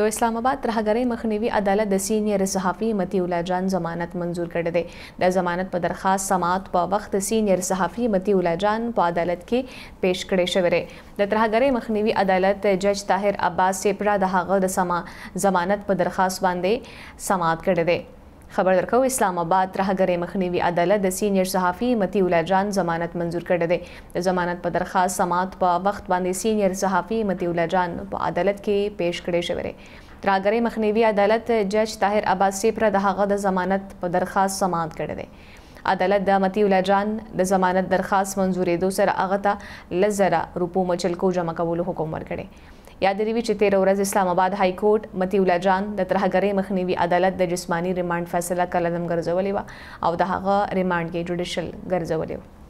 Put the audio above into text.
د اسلام آباد ترهګرۍ مخنیوي عدالت د سینیئر صحافي متی الله جان ضمانت منزور کړی دی د ضمانت په درخواست سماعت په وخت سینیئر صحافي متی الله جان په عدالت کې پیښ کړی شو دی د ترهګرۍ مخنیوي عدالت جج طاهر عباس سپرا د هغه د سما ضمانت په درخواست باندې سماعت کړی دی خبر درکو اسلام آباد راهګرې مخنیوي عدالت د سینیئر صحافي متی الله جان ضمانت منزور کړی دی د ضمانت په درخواست سماعت په وخت باندې سینیئر صحافي متی الله جان په عدالت کې پیښ کړی شوی دی راهګرې مخنیوي عدالت جج طاهر عباسی پر د هغه د ضمانت په درخواست سماعت کړی دی عدالت د متی الله جان د ضمانت درخواست منزورېدو سره هغه ته لزره روپو مچلکو جمع کولو حکم ورکړي یاد لري چې 13 ورځ اسلام آباد های کورټ متی الله جان د ترهګری مخنیوي عدالت د جسمانی ریماند فیصله کلدم ګرځولې و او د هغه ریماند کې جوډیشل ګرځولې و